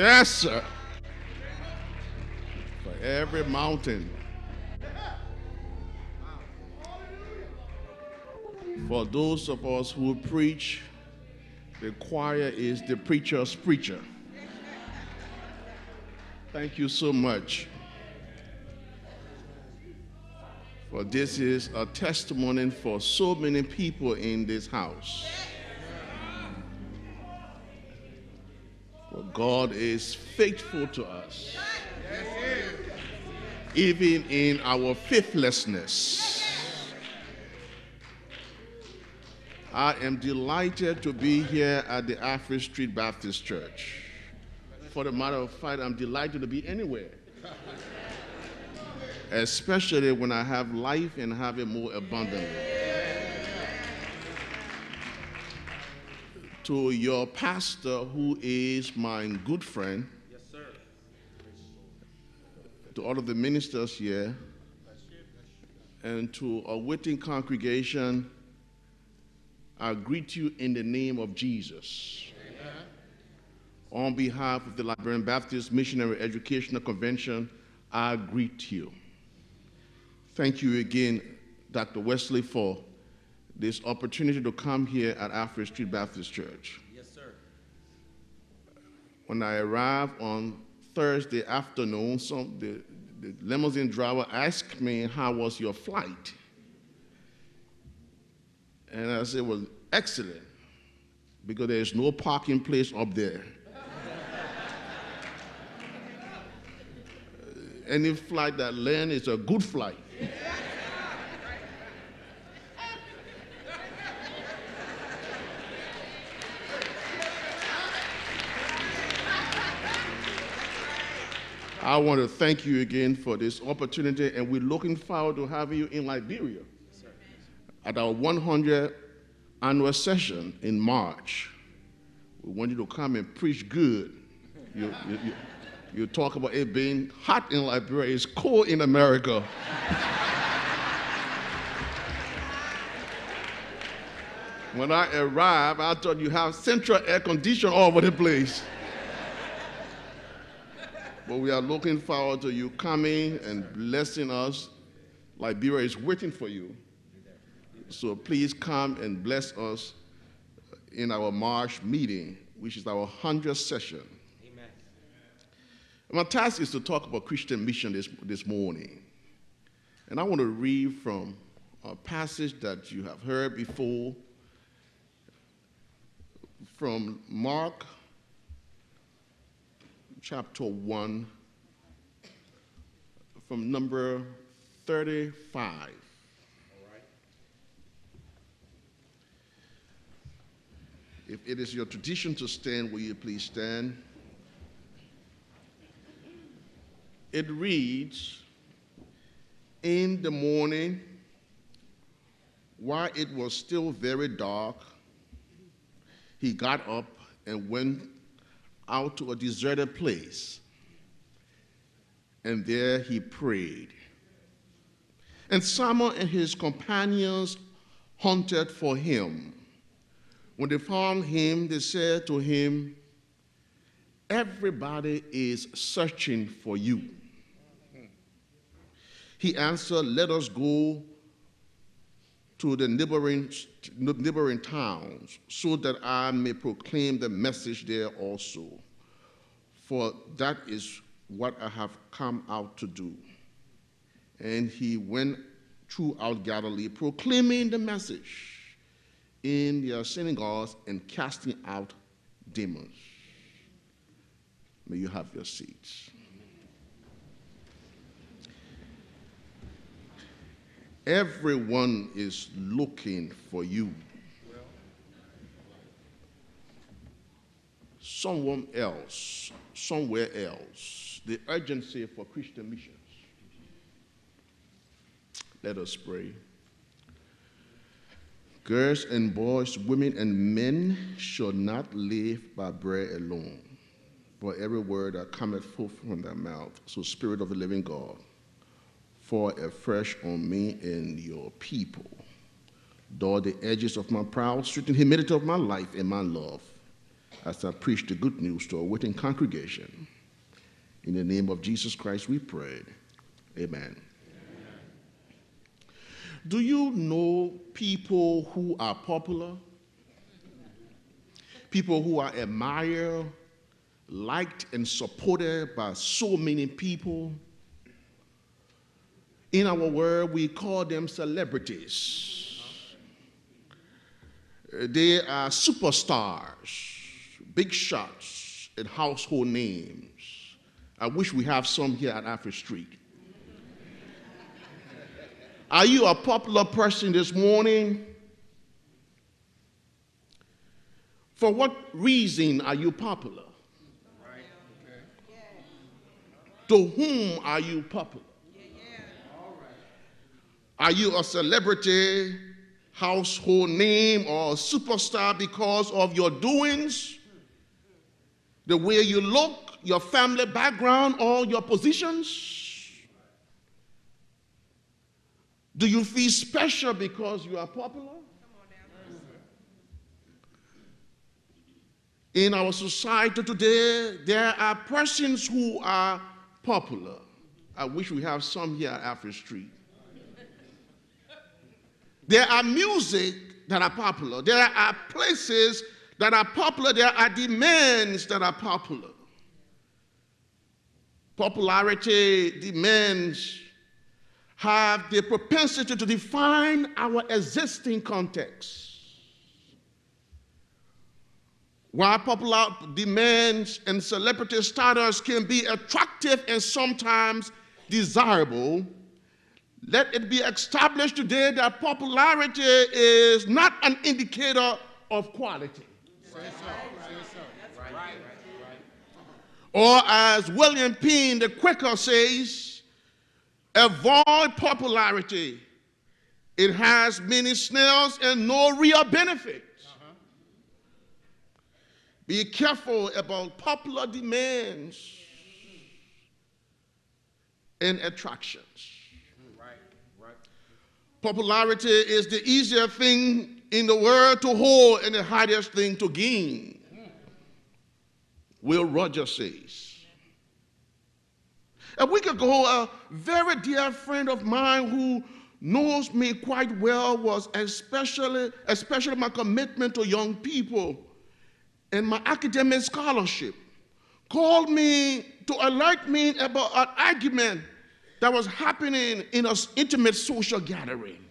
Yes, sir. For every mountain. For those of us who preach, the choir is the preacher's preacher. Thank you so much. For this is a testimony for so many people in this house. God is faithful to us, even in our faithlessness. I am delighted to be here at the Afri Street Baptist Church. For the matter of fact, I'm delighted to be anywhere, especially when I have life and have it more abundantly. to your pastor, who is my good friend. Yes, sir. To all of the ministers here, and to a waiting congregation, I greet you in the name of Jesus. Amen. On behalf of the Liberian Baptist Missionary Educational Convention, I greet you. Thank you again, Dr. Wesley, for this opportunity to come here at Alfred Street Baptist Church. Yes, sir. When I arrived on Thursday afternoon, some, the, the limousine driver asked me, How was your flight? And I said, Well, excellent, because there is no parking place up there. Any flight that lands is a good flight. Yeah. I want to thank you again for this opportunity, and we're looking forward to having you in Liberia yes, at our 100 annual session in March. We want you to come and preach good. You, you, you, you talk about it being hot in Liberia, it's cold in America. when I arrived, I thought you have central air conditioning all over the place. But we are looking forward to you coming and blessing us. Liberia is waiting for you. So please come and bless us in our March meeting, which is our 100th session. Amen. My task is to talk about Christian mission this, this morning. And I want to read from a passage that you have heard before from Mark chapter 1 from number 35. If it is your tradition to stand, will you please stand? It reads In the morning, while it was still very dark, he got up and went out to a deserted place. And there he prayed. And Samuel and his companions hunted for him. When they found him, they said to him, Everybody is searching for you. He answered, Let us go to the neighboring, neighboring towns so that I may proclaim the message there also. For that is what I have come out to do. And he went throughout Galilee proclaiming the message in their synagogues and casting out demons. May you have your seats. Everyone is looking for you. Someone else, somewhere else. The urgency for Christian missions. Let us pray. Girls and boys, women and men should not live by bread alone, but every word that cometh forth from their mouth. So, Spirit of the living God, fall afresh on me and your people. Dull the edges of my proud, strengthen the humidity of my life and my love as I preach the good news to a waiting congregation. In the name of Jesus Christ, we pray. Amen. Amen. Do you know people who are popular? People who are admired, liked, and supported by so many people? In our world, we call them celebrities. Uh, they are superstars, big shots, and household names. I wish we have some here at Afro Street. Are you a popular person this morning? For what reason are you popular? Right. Okay. To whom are you popular? Are you a celebrity, household name, or a superstar because of your doings, the way you look, your family background, or your positions? Do you feel special because you are popular? In our society today, there are persons who are popular. I wish we have some here at Alfred Street. There are music that are popular. There are places that are popular. There are demands that are popular. Popularity demands have the propensity to define our existing context. While popular demands and celebrity status can be attractive and sometimes desirable, let it be established today that popularity is not an indicator of quality. Right. Or as William Payne the Quaker says, avoid popularity. It has many snails and no real benefit. Uh-huh. Be careful about popular demands and attractions. Popularity is the easier thing in the world to hold and the hardest thing to gain. Will Rogers says. A week ago, a very dear friend of mine who knows me quite well was especially, especially my commitment to young people and my academic scholarship called me to alert me about an argument that was happening in an intimate social gathering.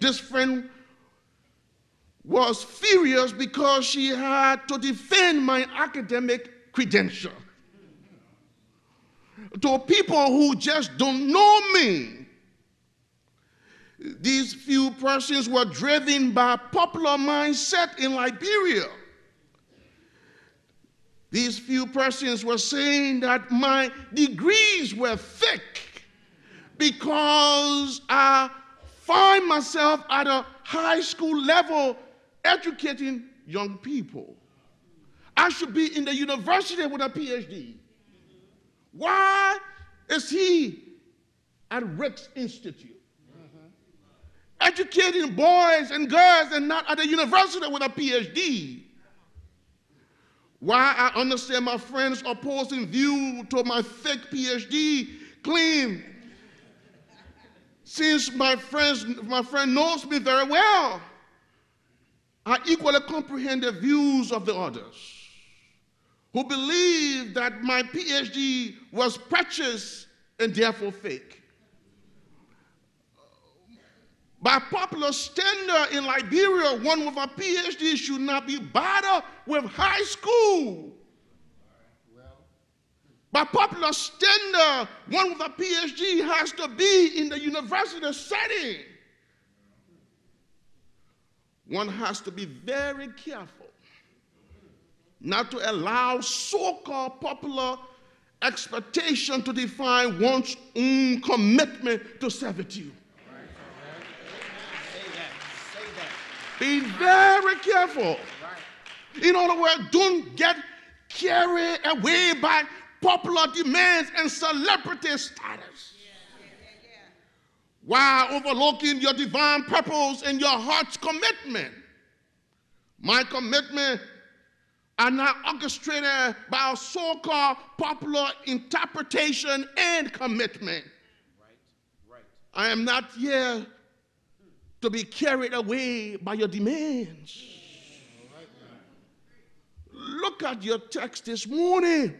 This friend was furious because she had to defend my academic credential to people who just don't know me. These few persons were driven by popular mindset in Liberia these few persons were saying that my degrees were thick because I find myself at a high school level educating young people. I should be in the university with a PhD. Why is he at Rex Institute? Educating boys and girls and not at a university with a PhD. Why I understand my friends' opposing view to my fake PhD claim. Since my, friends, my friend knows me very well, I equally comprehend the views of the others who believe that my PhD was precious and therefore fake. By popular standard in Liberia, one with a PhD should not be better with high school. By popular standard, one with a PhD has to be in the university setting. One has to be very careful not to allow so called popular expectation to define one's own commitment to servitude. Be very careful. In other words, don't get carried away by popular demands and celebrity status. While overlooking your divine purpose and your heart's commitment. My commitment are not orchestrated by a so-called popular interpretation and commitment. Right, right. I am not here to be carried away by your demands. Look at your text this morning.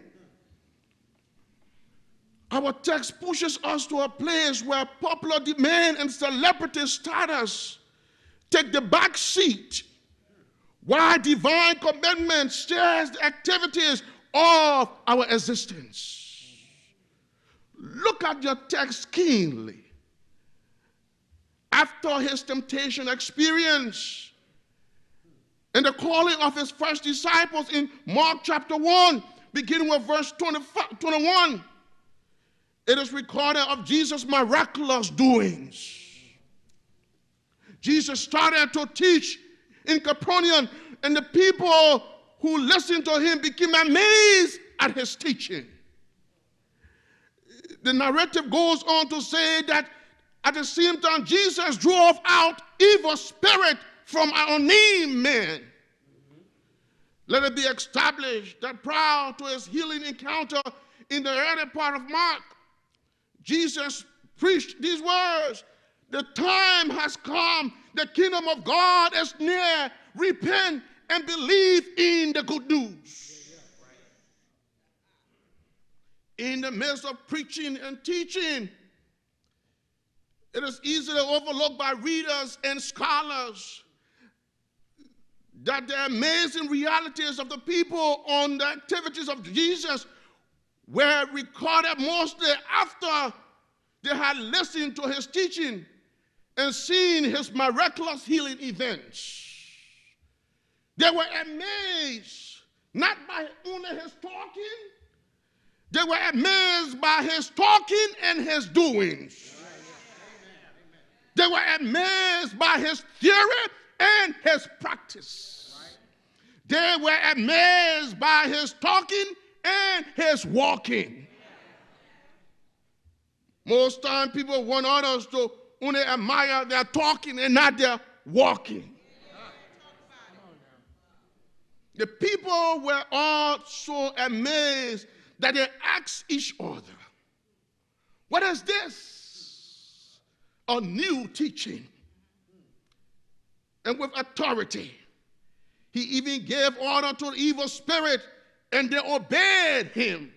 Our text pushes us to a place where popular demand and celebrity status take the back seat, while divine commandments shares the activities of our existence. Look at your text keenly after his temptation experience. And the calling of his first disciples in Mark chapter 1, beginning with verse 21, it is recorded of Jesus' miraculous doings. Jesus started to teach in Capernaum, and the people who listened to him became amazed at his teaching. The narrative goes on to say that at the same time, Jesus drove out evil spirit from our unclean man. Let it be established that prior to his healing encounter in the early part of Mark, Jesus preached these words The time has come, the kingdom of God is near. Repent and believe in the good news. In the midst of preaching and teaching, it is easily overlooked by readers and scholars that the amazing realities of the people on the activities of Jesus were recorded mostly after they had listened to his teaching and seen his miraculous healing events. They were amazed not by only his talking, they were amazed by his talking and his doings. They were amazed by his theory and his practice. They were amazed by his talking and his walking. Most time people want others to only admire their talking and not their walking. The people were all so amazed that they asked each other, What is this? a new teaching and with authority. He even gave order to an evil spirit and they obeyed him.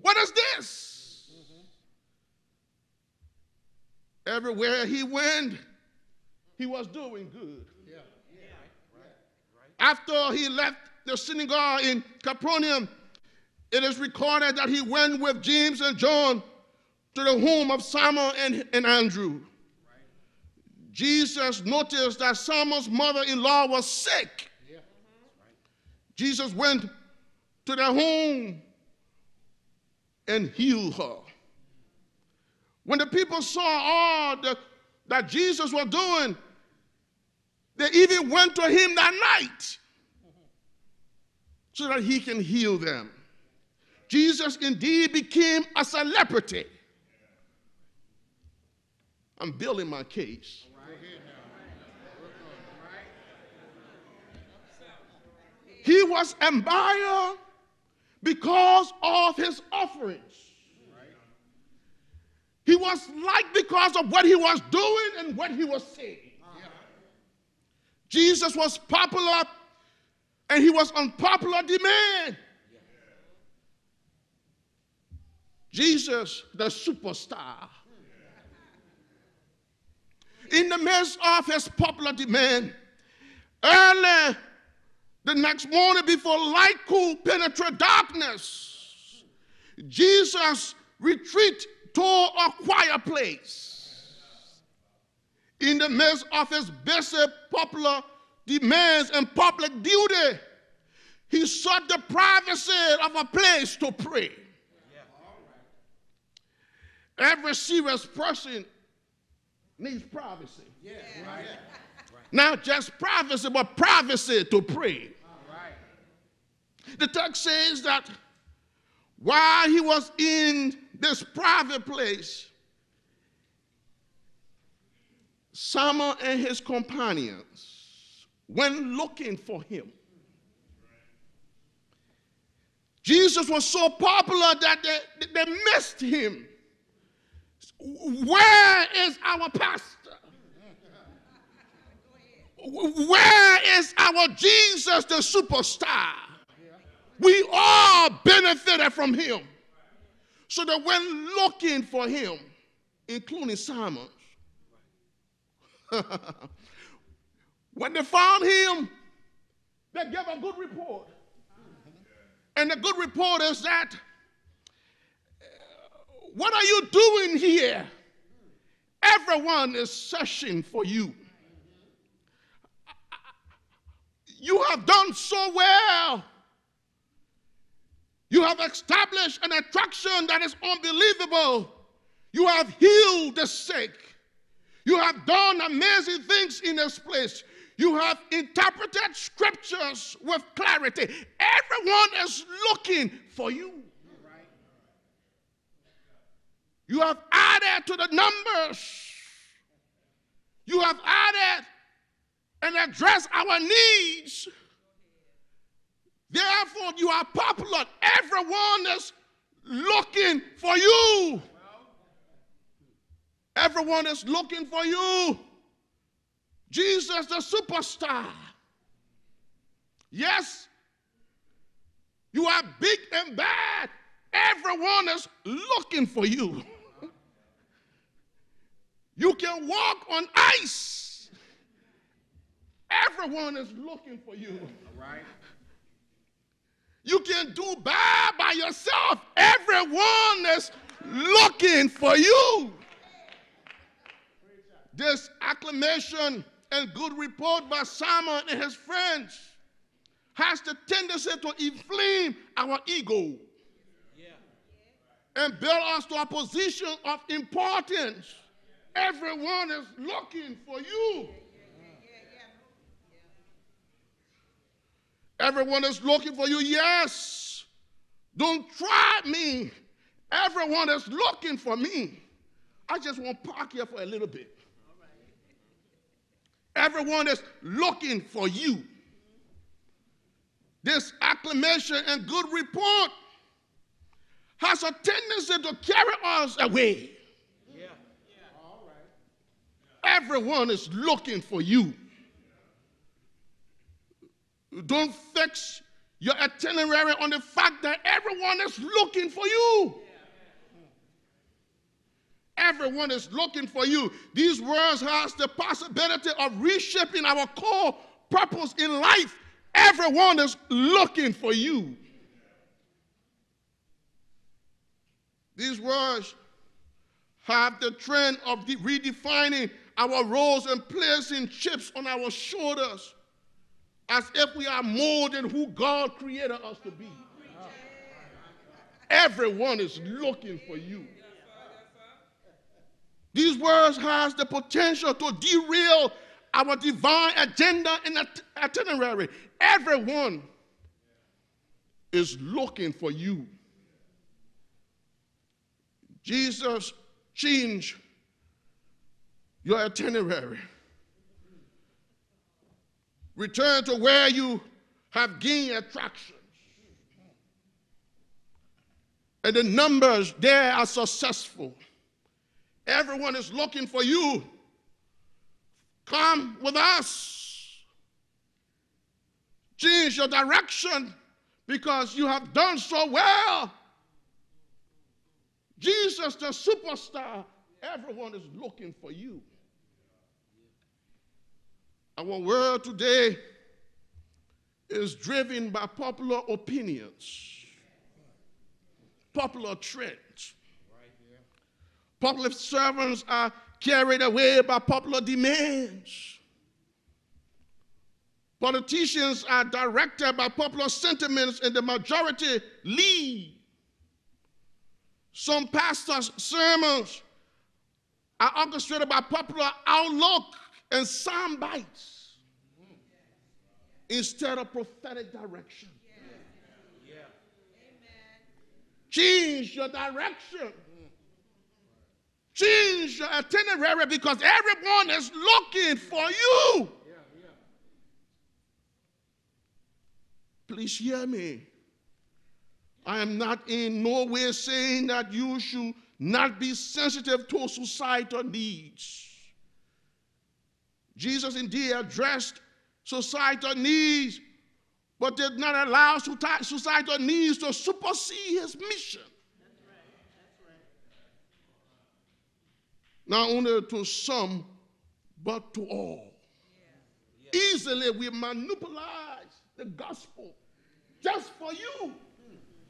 What is this? Mm-hmm. Everywhere he went, he was doing good. Yeah. Yeah. After he left the synagogue in Capernaum, it is recorded that he went with James and John to the home of Simon and, and Andrew. Jesus noticed that Simon's mother in law was sick. Jesus went to their home and healed her. When the people saw all the, that Jesus was doing, they even went to him that night so that he can heal them. Jesus indeed became a celebrity. I'm building my case. He was admired because of his offerings. He was liked because of what he was doing and what he was saying. Uh-huh. Jesus was popular and he was unpopular demand. Jesus, the superstar. In the midst of his popular demand, early the next morning, before light could penetrate darkness, Jesus retreat to a quiet place. In the midst of his busy, popular demands and public duty, he sought the privacy of a place to pray. Every serious person needs privacy. Yeah. Right. Not just privacy, but privacy to pray. The text says that while he was in this private place, Simon and his companions went looking for him. Jesus was so popular that they, they missed him. Where is our pastor? Where is our Jesus, the superstar? we all benefited from him. So that when looking for him, including Simon, when they found him, they gave a good report. And the good report is that, uh, what are you doing here? Everyone is searching for you. You have done so well you have established an attraction that is unbelievable. You have healed the sick. You have done amazing things in this place. You have interpreted scriptures with clarity. Everyone is looking for you. You have added to the numbers. You have added and addressed our needs. Therefore, you are popular. Everyone is looking for you. Everyone is looking for you. Jesus, the superstar. Yes, you are big and bad. Everyone is looking for you. You can walk on ice. Everyone is looking for you. All right. You can do bad by yourself. Everyone is looking for you. This acclamation and good report by Simon and his friends has the tendency to inflame our ego and build us to a position of importance. Everyone is looking for you. Everyone is looking for you. Yes. Don't try me. Everyone is looking for me. I just want to park here for a little bit. Everyone is looking for you. This acclamation and good report has a tendency to carry us away. Yeah. Yeah. Everyone is looking for you. Don't fix your itinerary on the fact that everyone is looking for you. Everyone is looking for you. These words has the possibility of reshaping our core purpose in life. Everyone is looking for you. These words have the trend of redefining our roles and placing chips on our shoulders as if we are more than who God created us to be. Everyone is looking for you. These words has the potential to derail our divine agenda and itinerary. Everyone is looking for you. Jesus changed your itinerary. Return to where you have gained attractions. And the numbers there are successful. Everyone is looking for you. Come with us. Change your direction because you have done so well. Jesus, the superstar, everyone is looking for you. Our world today is driven by popular opinions, popular trends. Popular servants are carried away by popular demands. Politicians are directed by popular sentiments and the majority lead. Some pastors' sermons are orchestrated by popular outlook and some bites instead of prophetic direction. Change your direction. Change your itinerary because everyone is looking for you. Please hear me. I am not in no way saying that you should not be sensitive to societal needs. Jesus indeed addressed societal needs, but did not allow societal needs to supersede his mission. Not only to some, but to all. Yeah. Yeah. Easily we manipulate the gospel just for you.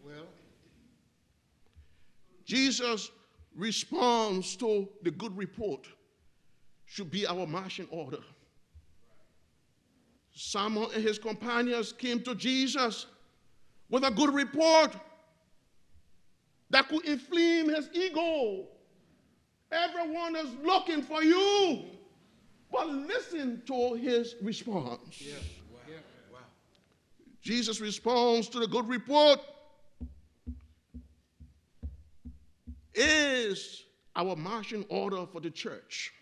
Well, Jesus responds to the good report should be our marching order. Simon and his companions came to Jesus with a good report that could inflame his ego. Everyone is looking for you. But listen to his response. Yeah. Wow. Yeah. Wow. Jesus responds to the good report is our marching order for the church.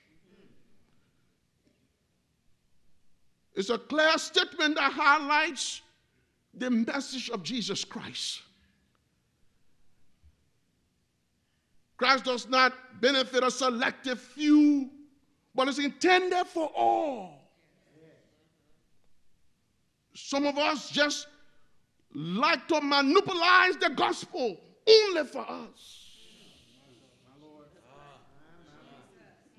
It's a clear statement that highlights the message of Jesus Christ. Christ does not benefit a selective few, but is intended for all. Some of us just like to monopolize the gospel only for us.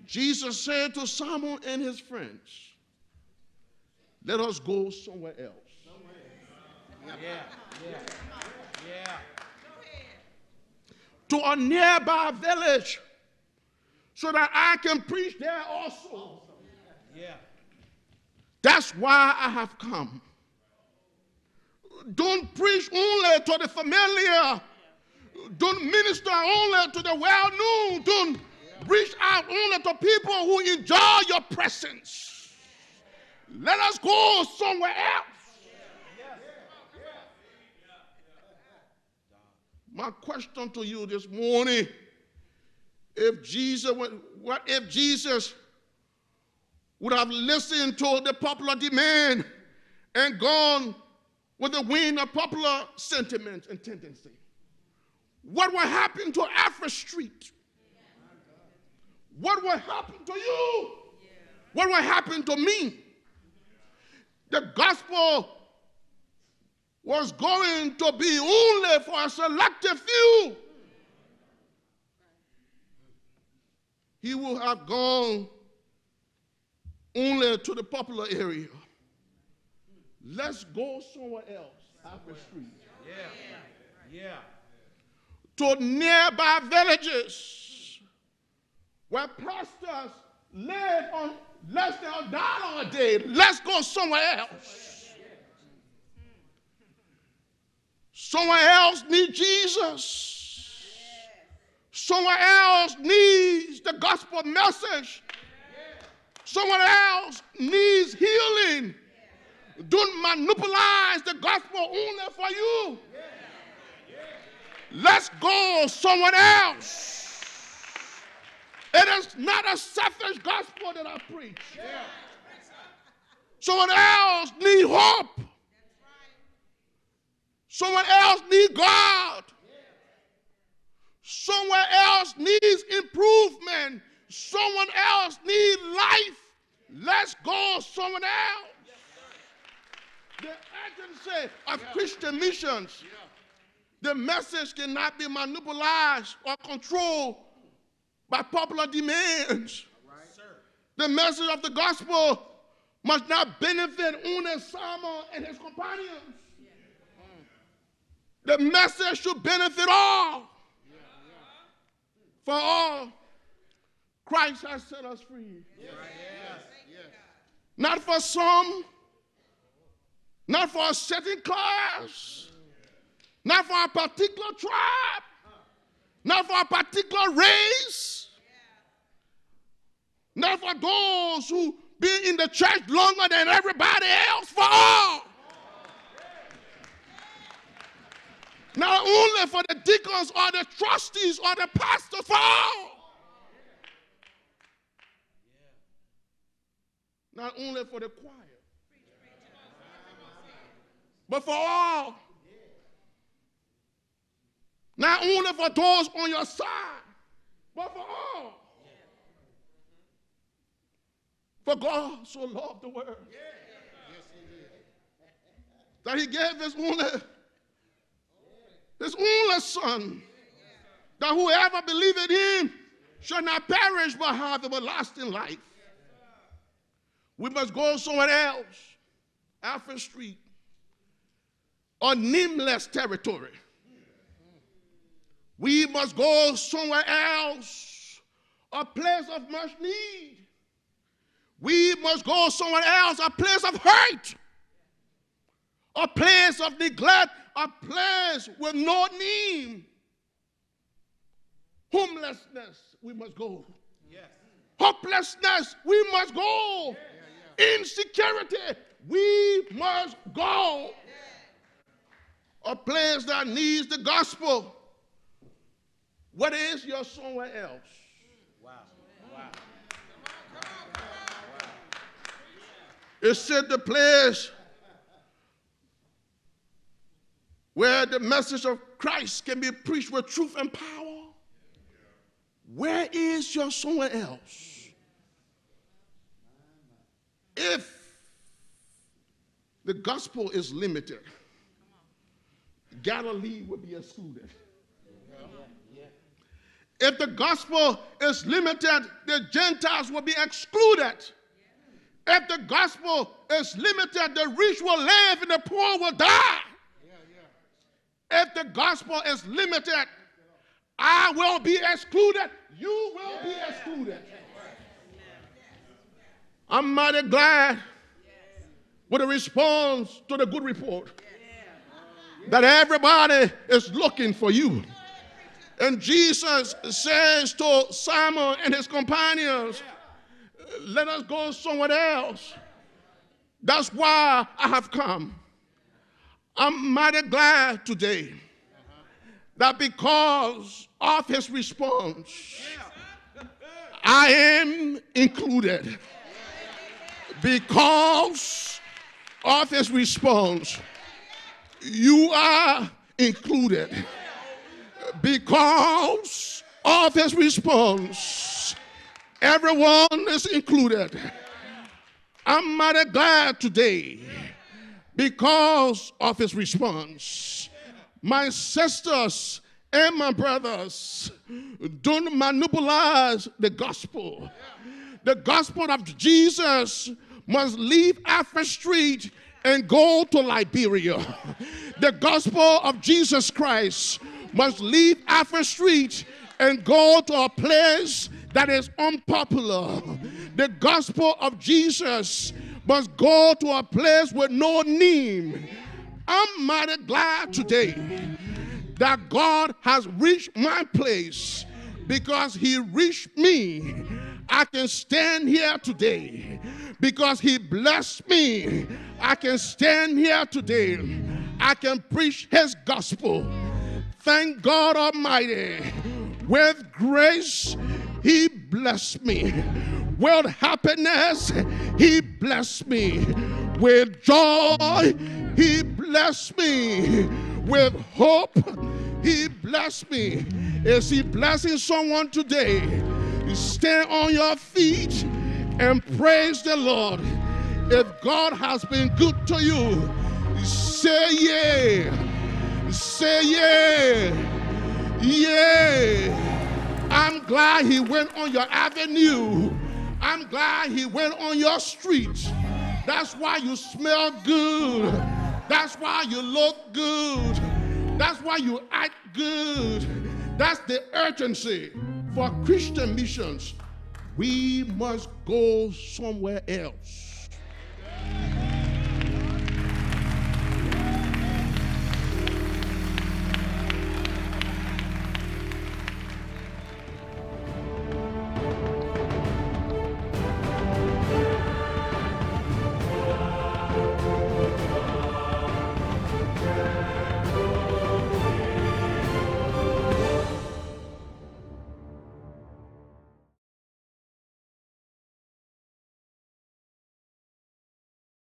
Jesus said to Samuel and his friends, let us go somewhere else. Somewhere. Yeah. Yeah. Yeah. yeah. To a nearby village so that I can preach there also. Yeah. That's why I have come. Don't preach only to the familiar. Don't minister only to the well known. Don't reach out only to people who enjoy your presence. Let us go somewhere else. My question to you this morning if Jesus, what if Jesus would have listened to the popular demand and gone with the wind of popular sentiment and tendency? What would happen to Afro Street? What would happen to you? What would happen to me? the gospel was going to be only for a selected few. He would have gone only to the popular area. Let's go somewhere else, Upper Street. Yeah. Yeah. To nearby villages where pastors live on Let's not die a day. Let's go somewhere else. Someone else needs Jesus. Someone else needs the gospel message. Someone else needs healing. Don't monopolize the gospel only for you. Let's go somewhere else. It is not a selfish gospel that I preach. Someone else need hope. Someone else need God. Someone else needs improvement. Someone else need life. Let's go someone else. The agency of yeah. Christian missions. Yeah. The message cannot be manipulated or controlled by popular demand. Right. The message of the gospel must not benefit Una Sama and his companions. Yeah. The message should benefit all. Yeah. For all, Christ has set us free. Not for some, not for a certain class, not for a particular tribe, not for a particular race, yeah. not for those who been in the church longer than everybody else, for all. Not only for the deacons or the trustees or the pastors. for all. Not only for the choir, but for all. Not only for those on your side, but for all. For God so loved the world yeah. that He gave His only, His only Son, that whoever believes in Him shall not perish but have everlasting life. We must go somewhere else, Alfred Street, or nameless territory. We must go somewhere else, a place of much need. We must go somewhere else, a place of hurt, a place of neglect, a place with no name. Homelessness, we must go. Yes. Hopelessness, we must go. Yeah, yeah. Insecurity, we must go. Yeah. A place that needs the gospel what is your somewhere else? Wow. Wow. It said the place where the message of Christ can be preached with truth and power. Where is your somewhere else? If the gospel is limited, Galilee would be excluded. If the gospel is limited, the Gentiles will be excluded. If the gospel is limited, the rich will live and the poor will die. Yeah, yeah. If the gospel is limited, I will be excluded. You will be excluded. I'm mighty glad with a response to the good report that everybody is looking for you. And Jesus says to Simon and his companions, Let us go somewhere else. That's why I have come. I'm mighty glad today that because of his response, I am included. Because of his response, you are included because of his response, everyone is included. I'm mighty glad today because of his response. My sisters and my brothers, don't manipulate the gospel. The gospel of Jesus must leave Africa Street and go to Liberia. The gospel of Jesus Christ must leave Afro Street and go to a place that is unpopular. The gospel of Jesus must go to a place with no name. I'm mighty glad today that God has reached my place because He reached me. I can stand here today because He blessed me. I can stand here today. I can preach His gospel. Thank God Almighty. With grace, He blessed me. With happiness, He blessed me. With joy, He blessed me. With hope, He blessed me. Is He blessing someone today? You stand on your feet and praise the Lord. If God has been good to you, say, Yeah. Say, yeah, yeah. I'm glad he went on your avenue. I'm glad he went on your street. That's why you smell good. That's why you look good. That's why you act good. That's the urgency for Christian missions. We must go somewhere else.